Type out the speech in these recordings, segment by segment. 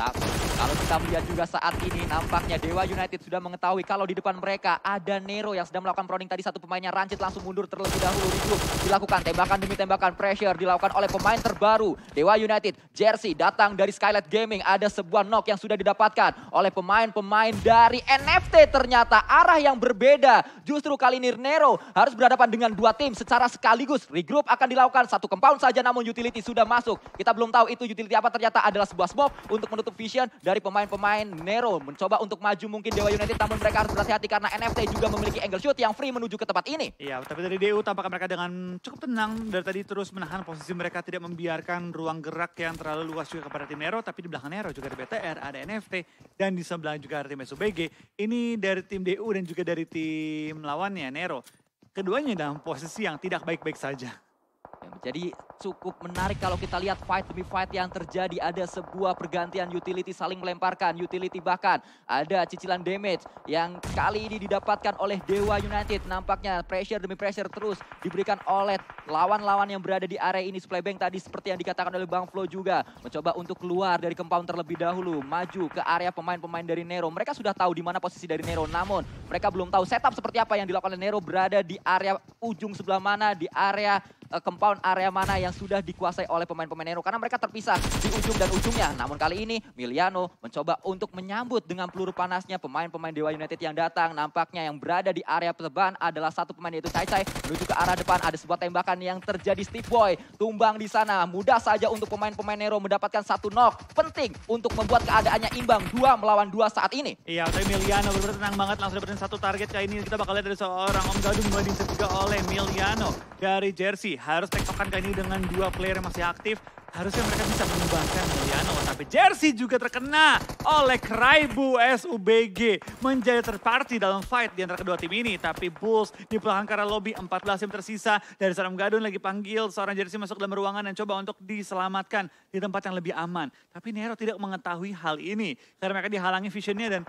kalau kita melihat juga saat ini nampaknya Dewa United sudah mengetahui kalau di depan mereka ada Nero yang sedang melakukan proning tadi satu pemainnya Rancit langsung mundur terlebih dahulu. Regroup dilakukan tembakan demi tembakan pressure dilakukan oleh pemain terbaru Dewa United. Jersey datang dari Skylight Gaming. Ada sebuah knock yang sudah didapatkan oleh pemain-pemain dari NFT ternyata arah yang berbeda. Justru kali ini Nero harus berhadapan dengan dua tim secara sekaligus. Regroup akan dilakukan satu compound saja namun utility sudah masuk. Kita belum tahu itu utility apa ternyata adalah sebuah smoke untuk menutup menutup vision dari pemain-pemain Nero. Mencoba untuk maju mungkin Dewa United namun mereka harus berhati-hati karena NFT juga memiliki angle shoot yang free menuju ke tempat ini. Iya, tapi dari DU tampak mereka dengan cukup tenang dari tadi terus menahan posisi mereka tidak membiarkan ruang gerak yang terlalu luas juga kepada tim Nero. Tapi di belakang Nero juga ada BTR, ada NFT, dan di sebelah juga ada tim SOBG. Ini dari tim DU dan juga dari tim lawannya Nero. Keduanya dalam posisi yang tidak baik-baik saja. Jadi cukup menarik kalau kita lihat fight demi fight yang terjadi. Ada sebuah pergantian utility saling melemparkan. Utility bahkan ada cicilan damage yang kali ini didapatkan oleh Dewa United. Nampaknya pressure demi pressure terus diberikan oleh lawan-lawan yang berada di area ini. supply bank tadi seperti yang dikatakan oleh Bang Flo juga. Mencoba untuk keluar dari compound terlebih dahulu. Maju ke area pemain-pemain dari Nero. Mereka sudah tahu di mana posisi dari Nero. Namun mereka belum tahu setup seperti apa yang dilakukan oleh Nero berada di area ujung sebelah mana. Di area uh, compound area mana yang sudah dikuasai oleh pemain-pemain Nero karena mereka terpisah di ujung dan ujungnya. Namun kali ini Miliano mencoba untuk menyambut dengan peluru panasnya pemain-pemain Dewa United yang datang. Nampaknya yang berada di area perban adalah satu pemain yaitu Cai Cai menuju ke arah depan ada sebuah tembakan yang terjadi Steve Boy tumbang di sana. Mudah saja untuk pemain-pemain Nero mendapatkan satu knock. Penting untuk membuat keadaannya imbang dua melawan dua saat ini. Iya, tapi Miliano benar-benar tenang banget langsung dapetin satu target kali ini kita bakal lihat dari seorang Om Gadung mulai oleh Miliano dari jersey harus tektokan kali ini dengan dua player yang masih aktif. Harusnya mereka bisa mengembangkan Mulyano. Oh, tapi jersey juga terkena oleh Kraibu SUBG. Menjadi terparti dalam fight di antara kedua tim ini. Tapi Bulls di belakang karena lobby 14 yang tersisa. Dari seorang gadun lagi panggil seorang jersey masuk dalam ruangan dan coba untuk diselamatkan di tempat yang lebih aman. Tapi Nero tidak mengetahui hal ini. Karena mereka dihalangi visionnya dan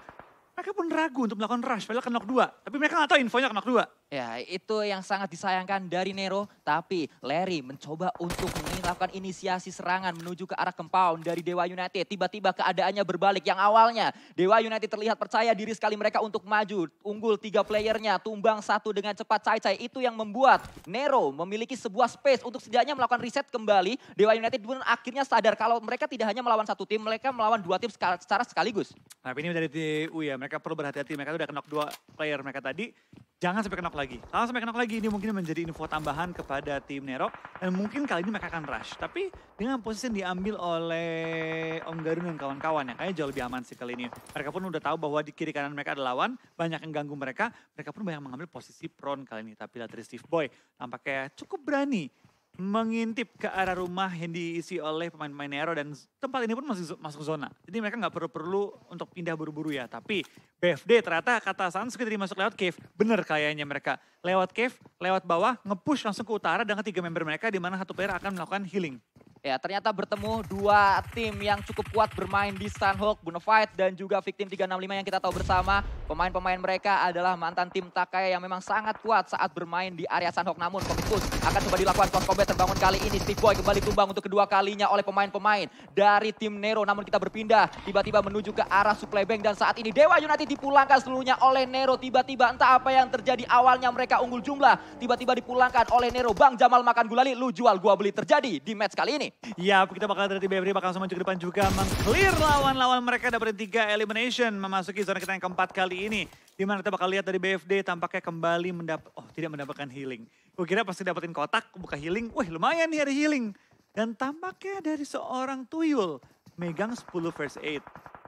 mereka pun ragu untuk melakukan rush, padahal kenok dua. Tapi mereka nggak tahu infonya kenok dua. Ya, itu yang sangat disayangkan dari Nero. Tapi Larry mencoba untuk melakukan inisiasi serangan menuju ke arah Kempaun dari Dewa United. Tiba-tiba keadaannya berbalik. Yang awalnya Dewa United terlihat percaya diri sekali mereka untuk maju. Unggul tiga playernya, tumbang satu dengan cepat Cai-Cai. Itu yang membuat Nero memiliki sebuah space untuk setidaknya melakukan riset kembali. Dewa United pun akhirnya sadar kalau mereka tidak hanya melawan satu tim, mereka melawan dua tim secara sekaligus. Tapi nah, ini menjadi DU ya mereka perlu berhati-hati, mereka udah kenok dua player mereka tadi. Jangan sampai kenok lagi. Kalau sampai kenok lagi, ini mungkin menjadi info tambahan kepada tim Nero. Dan mungkin kali ini mereka akan rush. Tapi dengan posisi yang diambil oleh Om Garun dan kawan-kawan, yang kayaknya jauh lebih aman sih kali ini. Mereka pun udah tahu bahwa di kiri kanan mereka ada lawan, banyak yang ganggu mereka. Mereka pun banyak mengambil posisi prone kali ini. Tapi dari Steve Boy, tampaknya cukup berani mengintip ke arah rumah yang diisi oleh pemain-pemain Nero dan tempat ini pun masih masuk zona. Jadi mereka nggak perlu perlu untuk pindah buru-buru ya. Tapi BFD ternyata kata Sansuke tadi masuk lewat cave. Bener kayaknya mereka. Lewat cave, lewat bawah, nge-push langsung ke utara dengan tiga member mereka di mana satu player akan melakukan healing. Ya, ternyata bertemu dua tim yang cukup kuat bermain di Stanhook, Bonafide dan juga Victim 365 yang kita tahu bersama. Pemain-pemain mereka adalah mantan tim Takaya yang memang sangat kuat saat bermain di area Stanhook. Namun, Komikus akan coba dilakukan cross combat terbangun kali ini. Steve Boy kembali tumbang untuk kedua kalinya oleh pemain-pemain dari tim Nero. Namun kita berpindah tiba-tiba menuju ke arah supply bank dan saat ini Dewa United dipulangkan seluruhnya oleh Nero. Tiba-tiba entah apa yang terjadi awalnya mereka unggul jumlah. Tiba-tiba dipulangkan oleh Nero. Bang Jamal makan gulali, lu jual gua beli terjadi di match kali ini ya kita bakal dari BFD bakal langsung maju depan juga mengclear lawan-lawan mereka dapat tiga elimination memasuki zona kita yang keempat kali ini. Di mana kita bakal lihat dari BFD tampaknya kembali mendapat oh tidak mendapatkan healing. Gue kira pasti dapetin kotak, buka healing. Wih, lumayan nih ada healing. Dan tampaknya dari seorang tuyul megang 10 first aid.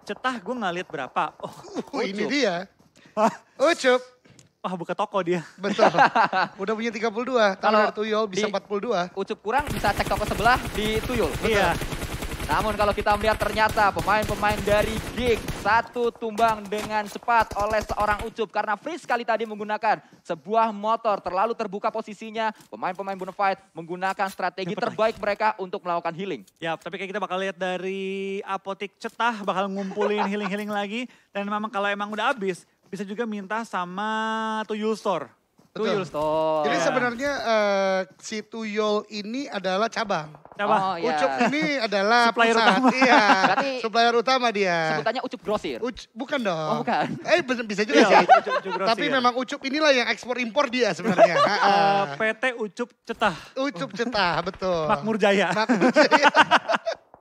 Cetah gue nggak lihat berapa. Oh, oh ini dia. Hah? Ucup wah buka toko dia. Betul. Udah punya 32, kalau dari Tuyul bisa 42. Ucup kurang bisa cek toko sebelah di Tuyul. Betul. Iya. Namun kalau kita melihat ternyata pemain-pemain dari Geek satu tumbang dengan cepat oleh seorang Ucup karena free sekali tadi menggunakan sebuah motor terlalu terbuka posisinya. Pemain-pemain Bonafide menggunakan strategi Dapat terbaik mereka untuk melakukan healing. Ya, tapi kayak kita bakal lihat dari apotik cetah bakal ngumpulin healing-healing lagi dan memang kalau emang udah habis bisa juga minta sama Tuyul Store. Betul. Tuyul Store. Jadi iya. sebenarnya uh, si Tuyul ini adalah cabang. Cabang. Oh, iya. Ucup ini adalah supplier pusat. utama. Iya. Berarti supplier utama dia. Sebutannya Ucup grosir. Uc, bukan dong. Oh, bukan. Eh bisa juga iya, sih. ucup, ucup Tapi memang Ucup inilah yang ekspor impor dia sebenarnya. uh, eh, PT Ucup Cetah. Ucup Cetah, betul. Makmur Jaya. Makmur Jaya.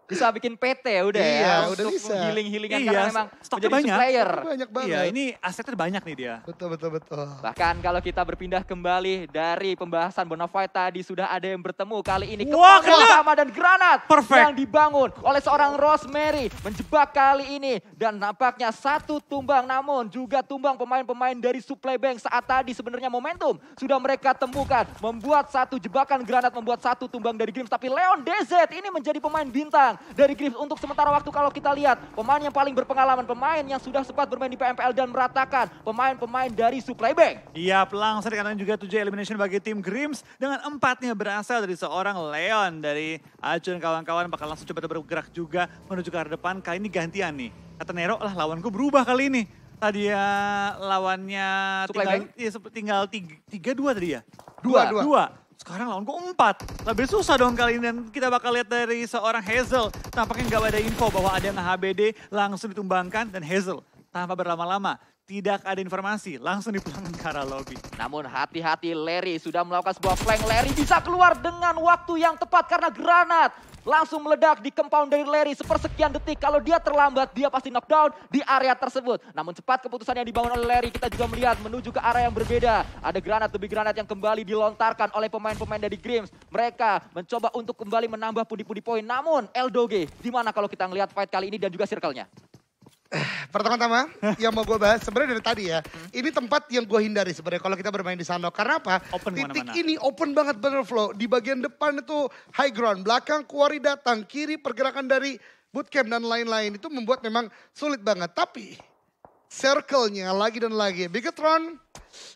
bisa bikin PT ya udah iya, ya udah untuk bisa. healing healingan iya, karena memang stoknya banyak player banyak banget iya ini asetnya banyak nih dia betul betul betul bahkan kalau kita berpindah kembali dari pembahasan Bonafide tadi sudah ada yang bertemu kali ini Wah, sama dan granat Perfect. yang dibangun oleh seorang Rosemary menjebak kali ini dan nampaknya satu tumbang namun juga tumbang pemain-pemain dari supply bank saat tadi sebenarnya momentum sudah mereka temukan membuat satu jebakan granat membuat satu tumbang dari Grims tapi Leon DZ ini menjadi pemain bintang kemenangan dari Griffith untuk sementara waktu kalau kita lihat pemain yang paling berpengalaman, pemain yang sudah sempat bermain di PMPL dan meratakan pemain-pemain dari Supply Bank. Iya, pelangsir karena juga tujuh elimination bagi tim Grims dengan empatnya berasal dari seorang Leon dari Ajun kawan-kawan bakal langsung coba bergerak juga menuju ke arah depan. Kali ini gantian nih. Kata Nero, lah lawanku berubah kali ini tadi ya lawannya Supply tinggal, bank? ya, tinggal tiga, tiga dua tadi ya? dua. dua. dua. Sekarang lawan gue empat Lebih susah dong kali ini. Dan kita bakal lihat dari seorang Hazel. Tampaknya nggak ada info bahwa ada yang HBD langsung ditumbangkan. Dan Hazel tanpa berlama-lama tidak ada informasi, langsung dipulangkan ke arah lobby. Namun hati-hati Larry sudah melakukan sebuah flank. Larry bisa keluar dengan waktu yang tepat karena granat. Langsung meledak di compound dari Larry sepersekian detik. Kalau dia terlambat, dia pasti knockdown di area tersebut. Namun cepat keputusan yang dibangun oleh Larry, kita juga melihat menuju ke arah yang berbeda. Ada granat demi granat yang kembali dilontarkan oleh pemain-pemain dari Grims. Mereka mencoba untuk kembali menambah pundi-pundi poin. Namun Eldoge, di mana kalau kita melihat fight kali ini dan juga circle-nya? pertama-tama yang mau gue bahas sebenarnya dari tadi ya. Hmm? Ini tempat yang gue hindari sebenarnya kalau kita bermain di sana. Karena apa? Open Titik mana -mana. ini open banget bener flow. Di bagian depan itu high ground, belakang kuari datang, kiri pergerakan dari bootcamp dan lain-lain itu membuat memang sulit banget. Tapi circle-nya lagi dan lagi. Bigatron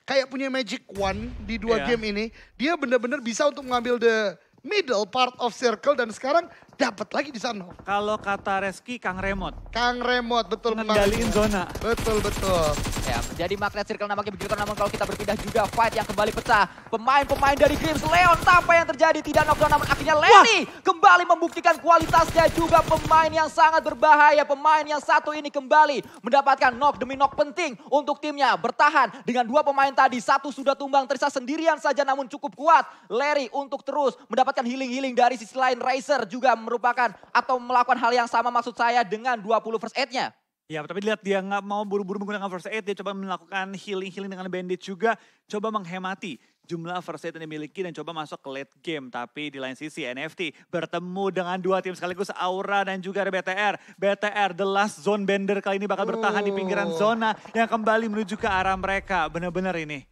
kayak punya magic one di dua yeah. game ini. Dia bener-bener bisa untuk mengambil the middle part of circle dan sekarang dapat lagi di sana. Kalau kata Reski, Kang Remot. Kang Remot, betul. Mengendaliin zona. Betul, betul. Ya, menjadi magnet circle namanya begitu. Namun kalau kita berpindah juga, fight yang kembali pecah. Pemain-pemain dari Grims, Leon, apa yang terjadi? Tidak knockdown, namun akhirnya Lenny kembali membuktikan kualitasnya juga pemain yang sangat berbahaya. Pemain yang satu ini kembali mendapatkan knock demi knock penting untuk timnya. Bertahan dengan dua pemain tadi. Satu sudah tumbang, tersisa sendirian saja namun cukup kuat. Larry untuk terus mendapatkan healing-healing dari sisi lain. Racer juga merupakan atau melakukan hal yang sama maksud saya dengan 20 verse 8-nya. Ya, tapi lihat dia nggak mau buru-buru menggunakan verse 8, dia coba melakukan healing-healing dengan bandit juga, coba menghemati jumlah first aid yang dimiliki dan coba masuk ke late game. Tapi di lain sisi NFT bertemu dengan dua tim sekaligus Aura dan juga BTR. BTR The Last Zone Bender kali ini bakal bertahan di pinggiran oh. zona yang kembali menuju ke arah mereka. bener-bener ini.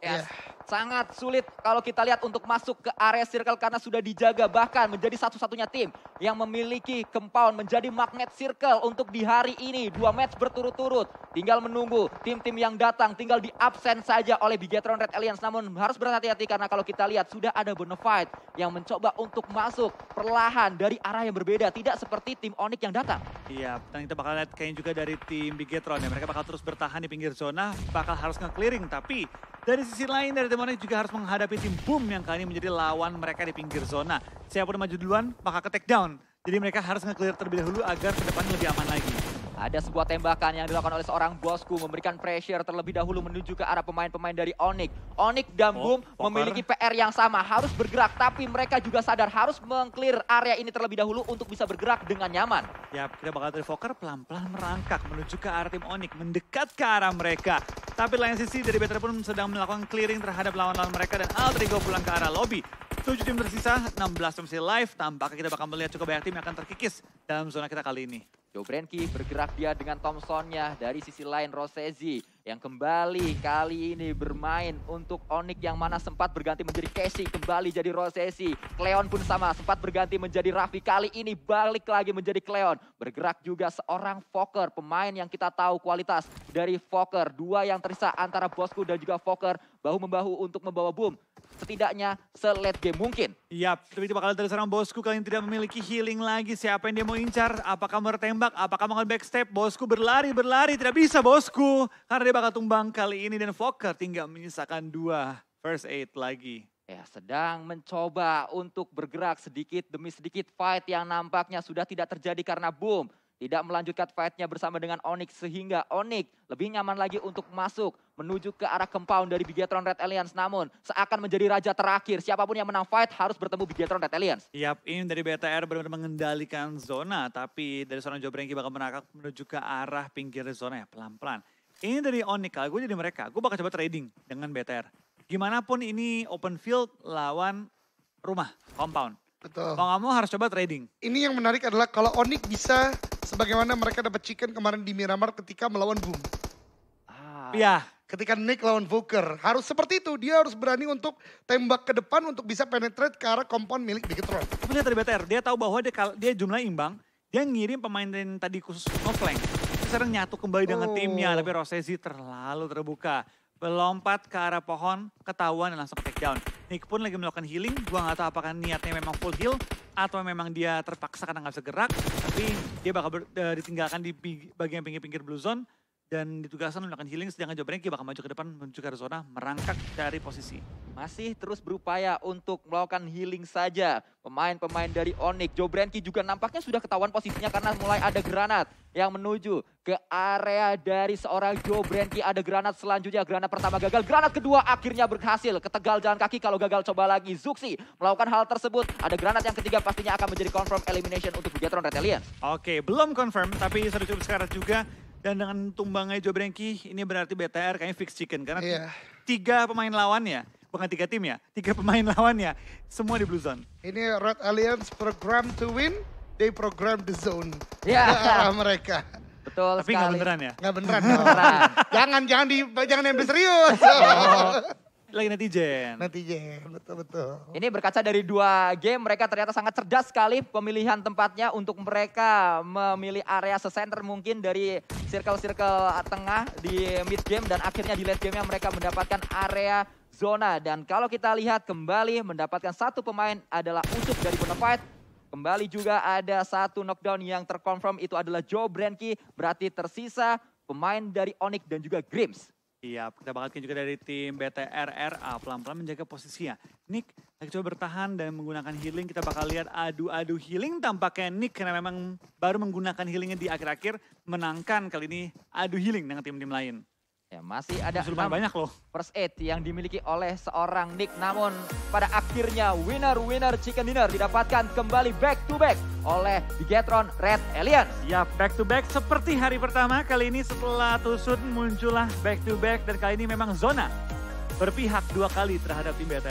Yes. Yeah sangat sulit kalau kita lihat untuk masuk ke area circle karena sudah dijaga bahkan menjadi satu-satunya tim yang memiliki compound menjadi magnet circle untuk di hari ini dua match berturut-turut tinggal menunggu tim-tim yang datang tinggal di absen saja oleh Bigetron Red Alliance namun harus berhati-hati karena kalau kita lihat sudah ada Bonafide yang mencoba untuk masuk perlahan dari arah yang berbeda tidak seperti tim Onyx yang datang iya dan kita bakal lihat kayaknya juga dari tim Bigetron ya mereka bakal terus bertahan di pinggir zona bakal harus nge-clearing tapi dari sisi lain, dari Demonic juga harus menghadapi tim Boom yang kali ini menjadi lawan mereka di pinggir zona. Siapa yang maju duluan, maka ke takedown. down. Jadi mereka harus nge-clear terlebih dahulu agar ke depan lebih aman lagi. Ada sebuah tembakan yang dilakukan oleh seorang bosku memberikan pressure terlebih dahulu menuju ke arah pemain-pemain dari Onyx. Onyx dan oh, Boom oh, memiliki PR yang sama, harus bergerak tapi mereka juga sadar harus mengclear area ini terlebih dahulu untuk bisa bergerak dengan nyaman. Ya, kita bakal dari Fokker pelan-pelan merangkak menuju ke arah tim Onyx, mendekat ke arah mereka. Tapi lain sisi dari Better pun sedang melakukan clearing terhadap lawan-lawan mereka dan Altrigo pulang ke arah lobby. 7 tim tersisa, 16 tim masih live. Tampaknya kita bakal melihat cukup banyak tim yang akan terkikis dalam zona kita kali ini. Joe Brenki bergerak dia dengan Thompsonnya. Dari sisi lain Rosezi yang kembali kali ini bermain untuk Onik yang mana sempat berganti menjadi Casey. Kembali jadi Rosezi. Cleon pun sama sempat berganti menjadi Raffi. Kali ini balik lagi menjadi Cleon. Bergerak juga seorang Fokker. Pemain yang kita tahu kualitas dari Fokker. Dua yang tersisa antara Bosku dan juga Fokker bahu-membahu untuk membawa boom. Setidaknya selet game mungkin. Iya, tiba-tiba dari terserang bosku kalian tidak memiliki healing lagi. Siapa yang dia mau incar? Apakah bertembak? Apakah mau backstep? Bosku berlari, berlari. Tidak bisa bosku. Karena dia bakal tumbang kali ini. Dan Fokker tinggal menyisakan dua first aid lagi. Ya, sedang mencoba untuk bergerak sedikit demi sedikit fight yang nampaknya sudah tidak terjadi karena boom tidak melanjutkan fight-nya bersama dengan Onyx sehingga Onyx lebih nyaman lagi untuk masuk menuju ke arah compound dari Bigetron Red Alliance. Namun seakan menjadi raja terakhir, siapapun yang menang fight harus bertemu Bigetron Red Alliance. Yap, ini dari BTR benar-benar mengendalikan zona, tapi dari seorang Joe Jobrenki bakal menangkap menuju ke arah pinggir zona ya pelan-pelan. Ini dari Onyx, kalau gue jadi mereka, gue bakal coba trading dengan BTR. Gimana pun ini open field lawan rumah, compound. Betul. Kalau nggak mau harus coba trading. Ini yang menarik adalah kalau Onyx bisa Sebagaimana mereka dapat chicken kemarin di Miramar ketika melawan Boom. Ah. Ya. Ketika Nick lawan Voker Harus seperti itu. Dia harus berani untuk tembak ke depan untuk bisa penetrate ke arah kompon milik Digitron. Tapi lihat tadi BTR. Dia tahu bahwa dia, dia jumlah imbang. Dia ngirim pemain tadi khusus offline sekarang nyatu kembali dengan oh. timnya. Tapi Rosesi terlalu terbuka. Melompat ke arah pohon, ketahuan dan langsung take down. Nick pun lagi melakukan healing, gua nggak tahu apakah niatnya memang full heal atau memang dia terpaksa karena gak bisa gerak, tapi dia bakal ber, eh, ditinggalkan di bagian pinggir-pinggir blue zone dan ditugaskan melakukan healing sedangkan Joe Brengki bakal maju ke depan menuju ke zona merangkak dari posisi. Masih terus berupaya untuk melakukan healing saja. Pemain-pemain dari Onyx, Joe Brengki juga nampaknya sudah ketahuan posisinya karena mulai ada granat yang menuju ke area dari seorang Joe Brengki. Ada granat selanjutnya, granat pertama gagal, granat kedua akhirnya berhasil. Ketegal jalan kaki kalau gagal coba lagi. Zuxi melakukan hal tersebut. Ada granat yang ketiga pastinya akan menjadi confirm elimination untuk Vigatron Red Oke, belum confirm tapi seru cukup sekarang juga dan dengan tumbangnya Joe Brenki, ini berarti BTR kayaknya fix chicken. Karena yeah. tiga pemain lawannya, bukan tiga tim ya, tiga pemain lawannya, semua di blue zone. Ini Red Alliance program to win, they program the zone. Ya. Yeah. mereka. Betul Tapi sekali. Tapi gak beneran ya? Gak beneran. Jangan, jangan, di, jangan yang serius. lagi netizen. Netizen, betul-betul. Ini berkaca dari dua game, mereka ternyata sangat cerdas sekali pemilihan tempatnya untuk mereka memilih area sesenter mungkin dari circle-circle tengah di mid game dan akhirnya di late game yang mereka mendapatkan area zona. Dan kalau kita lihat kembali mendapatkan satu pemain adalah Usup dari Bonafide. Kembali juga ada satu knockdown yang terkonfirm itu adalah Joe Branky. Berarti tersisa pemain dari Onyx dan juga Grims. Iya, kita bakal juga dari tim BTRR. Ah, pelan-pelan menjaga posisinya. Nick lagi coba bertahan dan menggunakan healing. Kita bakal lihat adu-adu healing tampaknya Nick karena memang baru menggunakan healingnya di akhir-akhir. Menangkan kali ini adu healing dengan tim-tim lain. Ya, masih ada Justru banyak loh. First aid yang dimiliki oleh seorang Nick. Namun pada akhirnya winner-winner chicken dinner didapatkan kembali back to back oleh Bigetron Red Alien. Ya, back to back seperti hari pertama. Kali ini setelah Tusun muncullah back to back dan kali ini memang zona berpihak dua kali terhadap tim BTS.